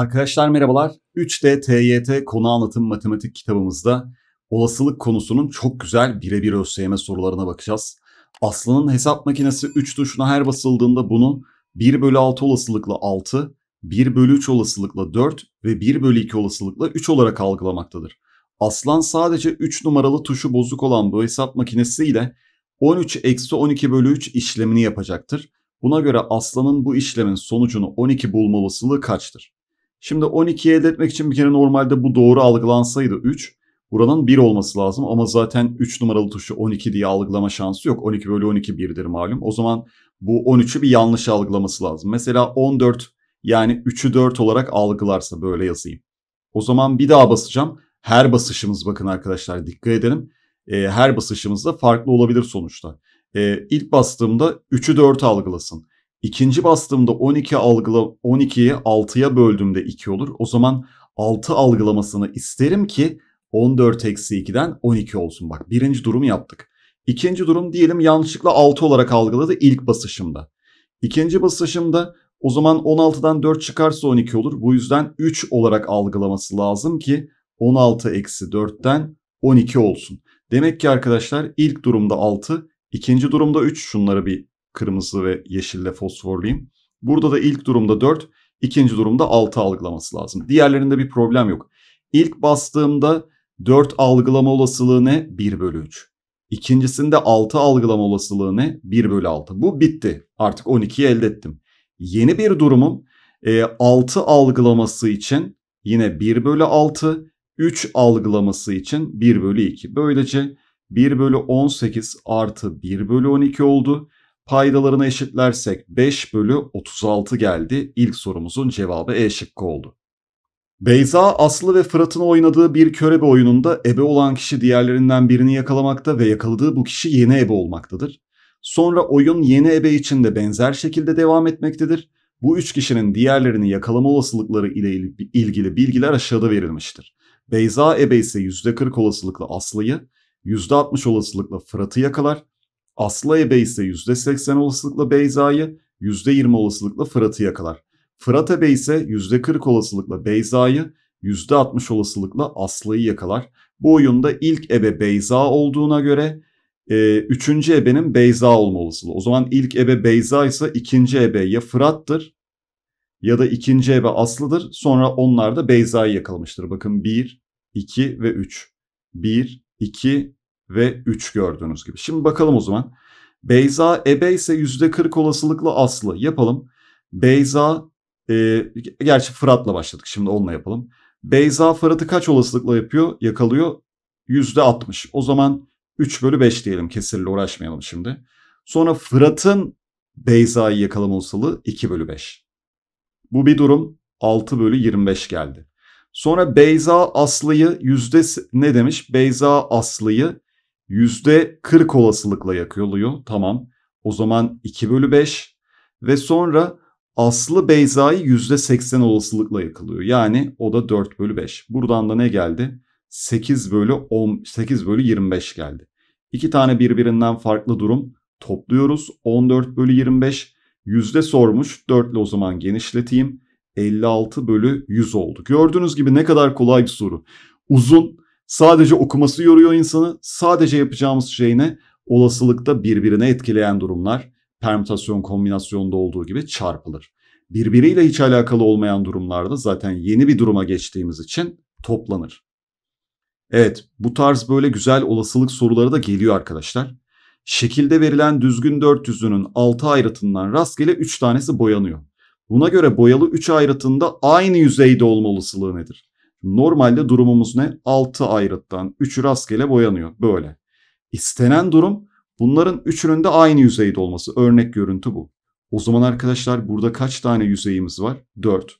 Arkadaşlar merhabalar. 3D TYT konu anlatım matematik kitabımızda olasılık konusunun çok güzel birebir ÖSYM sorularına bakacağız. Aslı'nın hesap makinesi 3 tuşuna her basıldığında bunu 1 bölü 6 olasılıkla 6, 1 bölü 3 olasılıkla 4 ve 1 bölü 2 olasılıkla 3 olarak algılamaktadır. Aslan sadece 3 numaralı tuşu bozuk olan bu hesap makinesiyle 13 eksi 12 bölü 3 işlemini yapacaktır. Buna göre aslanın bu işlemin sonucunu 12 bulma olasılığı kaçtır? Şimdi 12'yi elde etmek için bir kere normalde bu doğru algılansaydı 3. Buranın 1 olması lazım ama zaten 3 numaralı tuşu 12 diye algılama şansı yok. 12 bölü 12 1'dir malum. O zaman bu 13'ü bir yanlış algılaması lazım. Mesela 14 yani 3'ü 4 olarak algılarsa böyle yazayım. O zaman bir daha basacağım. Her basışımız bakın arkadaşlar dikkat edelim. E, her basışımızda farklı olabilir sonuçta. E, ilk bastığımda 3'ü 4 algılasın. İkinci bastığımda 12 algıla 12'yi 6'ya böldüğümde 2 olur. O zaman 6 algılamasını isterim ki 14 eksi 2'den 12 olsun. Bak birinci durum yaptık. İkinci durum diyelim yanlışlıkla 6 olarak algıladı ilk basışımda. İkinci basışımda o zaman 16'dan 4 çıkarsa 12 olur. Bu yüzden 3 olarak algılaması lazım ki 16 eksi 4'ten 12 olsun. Demek ki arkadaşlar ilk durumda 6, ikinci durumda 3 şunları bir kırmızı ve yeşille fosforluyum. Burada da ilk durumda 4, ikinci durumda 6 algılaması lazım. Diğerlerinde bir problem yok. İlk bastığımda 4 algılama olasılığı ne? 1 bölü 3. İkincisinde 6 algılama olasılığı ne? 1 bölü 6. Bu bitti. Artık 12'yi elde ettim. Yeni bir durumum 6 e, algılaması için yine 1 bölü 6, 3 algılaması için 1 bölü 2. Böylece 1 bölü 18 artı 1 bölü 12 oldu. Paydalarını eşitlersek 5 bölü 36 geldi. İlk sorumuzun cevabı E şıkkı oldu. Beyza, Aslı ve Fırat'ın oynadığı bir körebe oyununda ebe olan kişi diğerlerinden birini yakalamakta ve yakaladığı bu kişi yeni ebe olmaktadır. Sonra oyun yeni ebe için de benzer şekilde devam etmektedir. Bu üç kişinin diğerlerini yakalama olasılıkları ile ilgili bilgiler aşağıda verilmiştir. Beyza ebe ise %40 olasılıkla Aslı'yı, %60 olasılıkla Fırat'ı yakalar, Aslı ebe ise %80 olasılıkla Beyza'yı, %20 olasılıkla Fırat'ı yakalar. Fırat ebe ise %40 olasılıkla Beyza'yı, %60 olasılıkla Aslı'yı yakalar. Bu oyunda ilk ebe Beyza olduğuna göre e, üçüncü ebenin Beyza olma olasılığı. O zaman ilk ebe Beyza ise ikinci ebe ya Fırat'tır ya da ikinci ebe Aslı'dır. Sonra onlar da Beyza'yı yakalamıştır. Bakın 1, 2 ve 3. 1, 2, ve 3 gördüğünüz gibi. Şimdi bakalım o zaman. Beyza ebe ise %40 olasılıkla Aslı yapalım. Beyza e, gerçi Fırat'la başladık şimdi onunla yapalım. Beyza Fırat'ı kaç olasılıkla yapıyor yakalıyor? %60. O zaman 3 bölü 5 diyelim kesirle uğraşmayalım şimdi. Sonra Fırat'ın Beyza'yı yakalama olasılığı 2 bölü 5. Bu bir durum 6 bölü 25 geldi. Sonra Beyza Aslı'yı yüzde ne demiş? Beyza Aslı'yı %40 olasılıkla yakılıyor. Tamam. O zaman 2 bölü 5 ve sonra Aslı Beyza'yı %80 olasılıkla yakılıyor. Yani o da 4 bölü 5. Buradan da ne geldi? 8 bölü 10, 8 bölü 25 geldi. İki tane birbirinden farklı durum topluyoruz. 14 bölü 25 yüzde sormuş. 4 ile o zaman genişleteyim. 56 bölü 100 oldu. Gördüğünüz gibi ne kadar kolay bir soru. Uzun Sadece okuması yoruyor insanı. Sadece yapacağımız şey ne? Olasılıkta birbirine etkileyen durumlar permütasyon kombinasyonda olduğu gibi çarpılır. Birbiriyle hiç alakalı olmayan durumlarda zaten yeni bir duruma geçtiğimiz için toplanır. Evet bu tarz böyle güzel olasılık soruları da geliyor arkadaşlar. Şekilde verilen düzgün 400'ünün 6 ayrıtından rastgele 3 tanesi boyanıyor. Buna göre boyalı 3 ayrıtında aynı yüzeyde olma olasılığı nedir? Normalde durumumuz ne? 6 ayrıttan 3'ü rastgele boyanıyor böyle. İstenen durum bunların üçünün de aynı yüzeyde olması. Örnek görüntü bu. O zaman arkadaşlar burada kaç tane yüzeyimiz var? 4.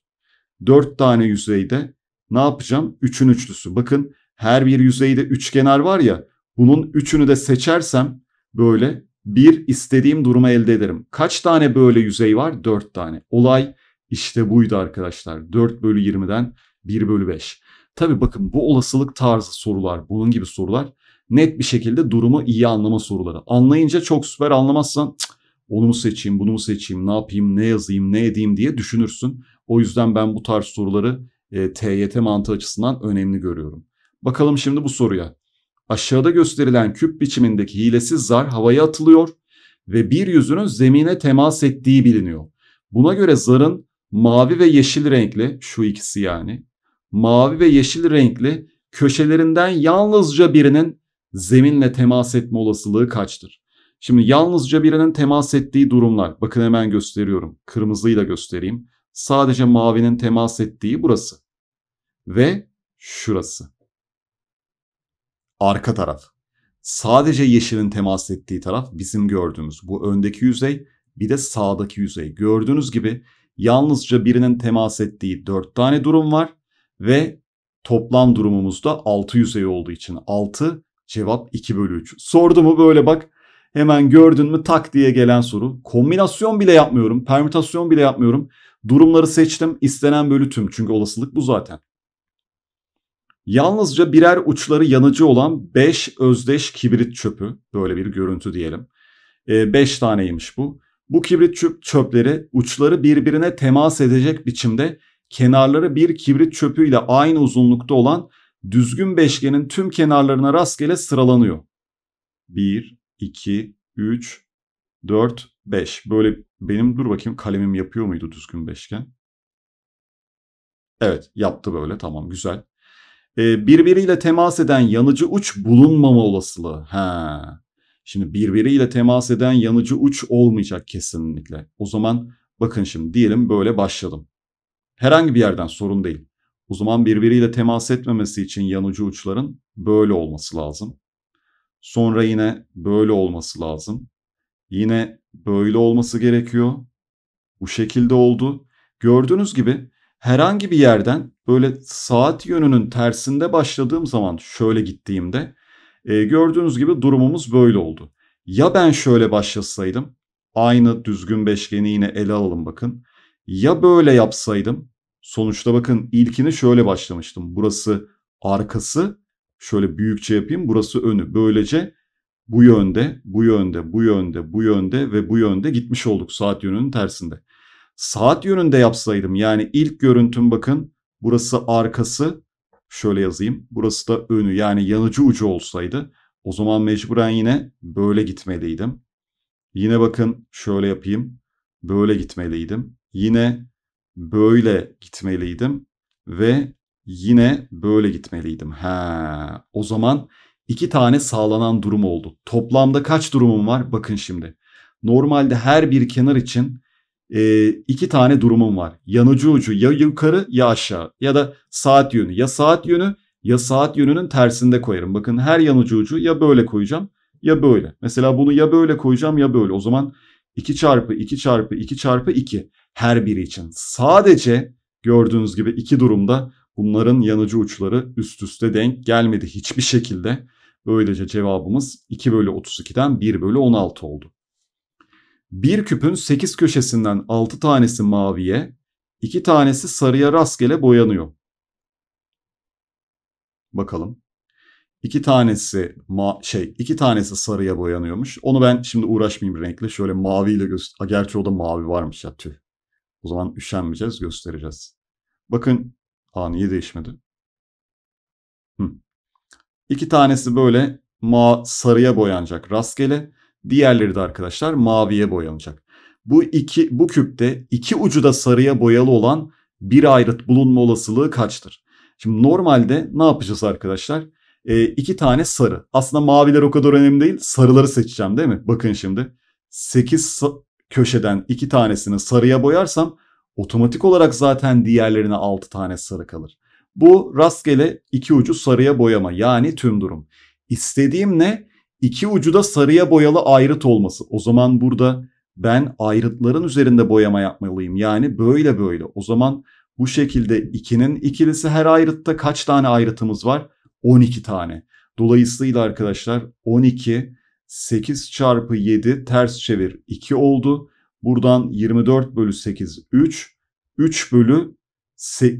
4 tane yüzeyde ne yapacağım? 3'ün üçlüsü. Bakın her bir yüzeyde üçkenar var ya. Bunun üçünü de seçersem böyle bir istediğim durumu elde ederim. Kaç tane böyle yüzey var? 4 tane. Olay işte buydu arkadaşlar. 4 bölü 20'den 1 bölü 5. Tabi bakın bu olasılık tarzı sorular, bunun gibi sorular net bir şekilde durumu iyi anlama soruları. Anlayınca çok süper anlamazsan onu mu seçeyim, bunu mu seçeyim, ne yapayım, ne yazayım, ne edeyim diye düşünürsün. O yüzden ben bu tarz soruları e, TYT mantığı açısından önemli görüyorum. Bakalım şimdi bu soruya. Aşağıda gösterilen küp biçimindeki hilesiz zar havaya atılıyor ve bir yüzünün zemine temas ettiği biliniyor. Buna göre zarın mavi ve yeşil renkli şu ikisi yani mavi ve yeşil renkli köşelerinden yalnızca birinin zeminle temas etme olasılığı kaçtır? Şimdi yalnızca birinin temas ettiği durumlar. Bakın hemen gösteriyorum. Kırmızıyla göstereyim. Sadece mavinin temas ettiği burası. Ve şurası. Arka taraf. Sadece yeşilin temas ettiği taraf bizim gördüğümüz bu öndeki yüzey bir de sağdaki yüzey. Gördüğünüz gibi yalnızca birinin temas ettiği dört tane durum var ve toplam durumumuzda 6 yüzey olduğu için 6 cevap 2 bölü 3. Sordu mu böyle bak hemen gördün mü tak diye gelen soru. Kombinasyon bile yapmıyorum, permütasyon bile yapmıyorum. Durumları seçtim, istenen bölü tüm çünkü olasılık bu zaten. Yalnızca birer uçları yanıcı olan 5 özdeş kibrit çöpü böyle bir görüntü diyelim. 5 e, ee, taneymiş bu. Bu kibrit çöp çöpleri uçları birbirine temas edecek biçimde kenarları bir kibrit çöpüyle aynı uzunlukta olan düzgün beşgenin tüm kenarlarına rastgele sıralanıyor. 1, 2, 3, 4, 5. Böyle benim dur bakayım kalemim yapıyor muydu düzgün beşgen? Evet yaptı böyle tamam güzel. Ee, birbiriyle temas eden yanıcı uç bulunmama olasılığı. Ha. Şimdi birbiriyle temas eden yanıcı uç olmayacak kesinlikle. O zaman bakın şimdi diyelim böyle başladım. Herhangi bir yerden sorun değil. O zaman birbiriyle temas etmemesi için yanıcı uçların böyle olması lazım. Sonra yine böyle olması lazım. Yine böyle olması gerekiyor. Bu şekilde oldu. Gördüğünüz gibi herhangi bir yerden böyle saat yönünün tersinde başladığım zaman şöyle gittiğimde e, gördüğünüz gibi durumumuz böyle oldu. Ya ben şöyle başlasaydım aynı düzgün beşgeni yine ele alalım bakın. Ya böyle yapsaydım sonuçta bakın ilkini şöyle başlamıştım. Burası arkası şöyle büyükçe yapayım burası önü. Böylece bu yönde, bu yönde, bu yönde, bu yönde ve bu yönde gitmiş olduk saat yönünün tersinde. Saat yönünde yapsaydım yani ilk görüntüm bakın burası arkası şöyle yazayım. Burası da önü yani yanıcı ucu olsaydı o zaman mecburen yine böyle gitmeliydim. Yine bakın şöyle yapayım. Böyle gitmeliydim yine böyle gitmeliydim ve yine böyle gitmeliydim. Ha, o zaman iki tane sağlanan durum oldu. Toplamda kaç durumum var? Bakın şimdi. Normalde her bir kenar için e, iki tane durumum var. Yanıcı ucu ya yukarı ya aşağı ya da saat yönü ya saat yönü ya saat yönünün tersinde koyarım. Bakın her yanıcı ucu ya böyle koyacağım ya böyle. Mesela bunu ya böyle koyacağım ya böyle. O zaman 2 çarpı 2 çarpı 2 çarpı 2 her biri için. Sadece gördüğünüz gibi iki durumda bunların yanıcı uçları üst üste denk gelmedi hiçbir şekilde. Böylece cevabımız 2 bölü 32'den 1 bölü 16 oldu. Bir küpün 8 köşesinden 6 tanesi maviye, 2 tanesi sarıya rastgele boyanıyor. Bakalım. İki tanesi ma şey, iki tanesi sarıya boyanıyormuş. Onu ben şimdi uğraşmayayım renkle. Şöyle maviyle göster. Gerçi o da mavi varmış ya tüh. O zaman üşenmeyeceğiz, göstereceğiz. Bakın, aa niye değişmedi? Hı. İki tanesi böyle ma sarıya boyanacak rastgele. Diğerleri de arkadaşlar maviye boyanacak. Bu iki bu küpte iki ucu da sarıya boyalı olan bir ayrıt bulunma olasılığı kaçtır? Şimdi normalde ne yapacağız arkadaşlar? e, iki tane sarı. Aslında maviler o kadar önemli değil. Sarıları seçeceğim değil mi? Bakın şimdi. 8 köşeden iki tanesini sarıya boyarsam otomatik olarak zaten diğerlerine 6 tane sarı kalır. Bu rastgele iki ucu sarıya boyama yani tüm durum. İstediğim ne? İki ucu da sarıya boyalı ayrıt olması. O zaman burada ben ayrıtların üzerinde boyama yapmalıyım. Yani böyle böyle. O zaman bu şekilde 2'nin ikilisi her ayrıtta kaç tane ayrıtımız var? 12 tane. Dolayısıyla arkadaşlar 12 8 çarpı 7 ters çevir 2 oldu. Buradan 24 bölü 8 3. 3 bölü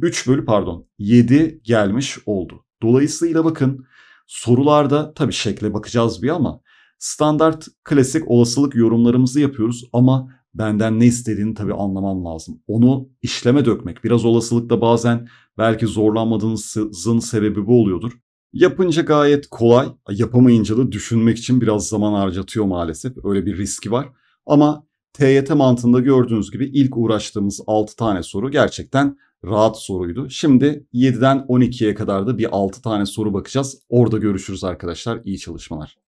3 bölü pardon 7 gelmiş oldu. Dolayısıyla bakın sorularda tabi şekle bakacağız bir ama standart klasik olasılık yorumlarımızı yapıyoruz ama benden ne istediğini tabi anlamam lazım. Onu işleme dökmek biraz olasılıkta bazen belki zorlanmadığınızın sebebi bu oluyordur. Yapınca gayet kolay, yapamayınca da düşünmek için biraz zaman harcatıyor maalesef. Öyle bir riski var. Ama TYT mantığında gördüğünüz gibi ilk uğraştığımız 6 tane soru gerçekten rahat soruydu. Şimdi 7'den 12'ye kadar da bir 6 tane soru bakacağız. Orada görüşürüz arkadaşlar. İyi çalışmalar.